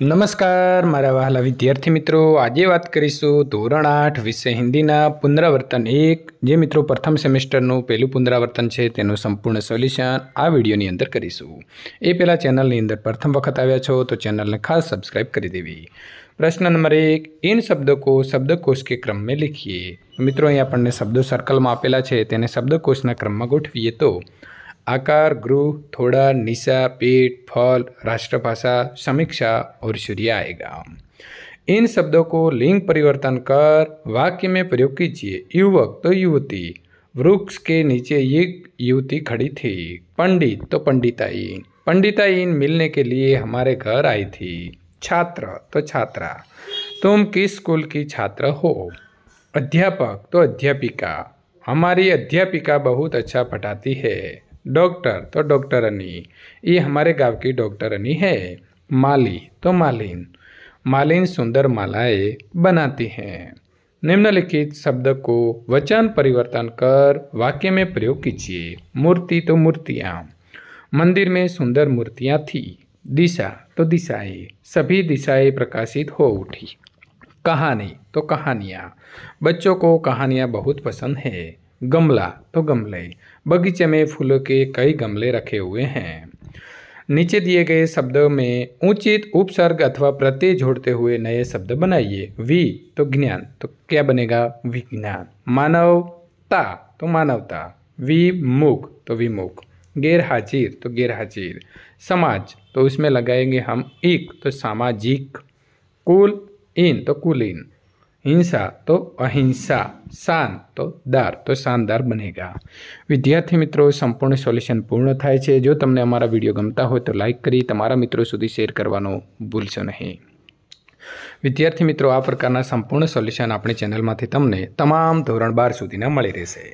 નમસ્કાર મારા વહાલા વિદ્યાર્થી મિત્રો આજે વાત કરીશું ધોરણ આઠ વિષય હિન્દીના પુનરાવર્તન એક જે મિત્રો પ્રથમ સેમેસ્ટરનું પહેલું પુનરાવર્તન છે તેનું સંપૂર્ણ સોલ્યુશન આ વિડીયોની અંદર કરીશું એ પહેલાં ચેનલની અંદર પ્રથમ વખત આવ્યા છો તો ચેનલને ખાસ સબસ્ક્રાઇબ કરી દેવી પ્રશ્ન નંબર એક એન શબ્દો શબ્દકોશ કે ક્રમ મેં લિખીએ મિત્રો અહીં આપણને શબ્દો સર્કલમાં આપેલા છે તેને શબ્દકોશના ક્રમમાં ગોઠવીએ તો आकार ग्रुह थोड़ा निशा पेट फल राष्ट्रभाषा समीक्षा और सूर्य आएगा इन शब्दों को लिंग परिवर्तन कर वाक्य में प्रयोग कीजिए युवक तो युवती वृक्ष के नीचे एक युवती खड़ी थी पंडित तो पंडिताई पंडिताइन मिलने के लिए हमारे घर आई थी छात्र तो छात्रा तुम किस स्कूल की छात्र हो अध्यापक तो अध्यापिका हमारी अध्यापिका बहुत अच्छा पढ़ाती है डॉक्टर तो डॉक्टरनी ये हमारे गांव की डॉक्टरनी है माली तो मालिन मालिन सुंदर मालाएं बनाती हैं निम्नलिखित शब्द को वचन परिवर्तन कर वाक्य में प्रयोग कीजिए मूर्ति तो मूर्तियाँ मंदिर में सुंदर मूर्तियाँ थी दिशा तो दिशाएं सभी दिशाएं प्रकाशित हो उठी कहानी तो कहानियाँ बच्चों को कहानियाँ बहुत पसंद है गमला तो गमले बगीचे में फूलों के कई गमले रखे हुए हैं नीचे दिए गए शब्दों में उचित उपसर्ग अथवा प्रत्यय जोड़ते हुए नए शब्द बनाइए वी तो ज्ञान तो क्या बनेगा विज्ञान मानवता तो मानवता विमुख तो विमुख गैर हाजिर तो गैर हाजिर समाज तो उसमें लगाएंगे हम एक तो सामाजिक कुल इन तो कुल इन હિંસા તો અહિંસા શાન તો દાર તો શાનદાર બનેગા વિદ્યાર્થી મિત્રો સંપૂર્ણ સોલ્યુશન પૂર્ણ થાય છે જો તમને અમારા વિડીયો ગમતા હોય તો લાઇક કરી તમારા મિત્રો સુધી શેર કરવાનો ભૂલશો નહીં વિદ્યાર્થી મિત્રો આ પ્રકારના સંપૂર્ણ સોલ્યુશન આપણી ચેનલમાંથી તમને તમામ ધોરણ બાર સુધીના મળી રહેશે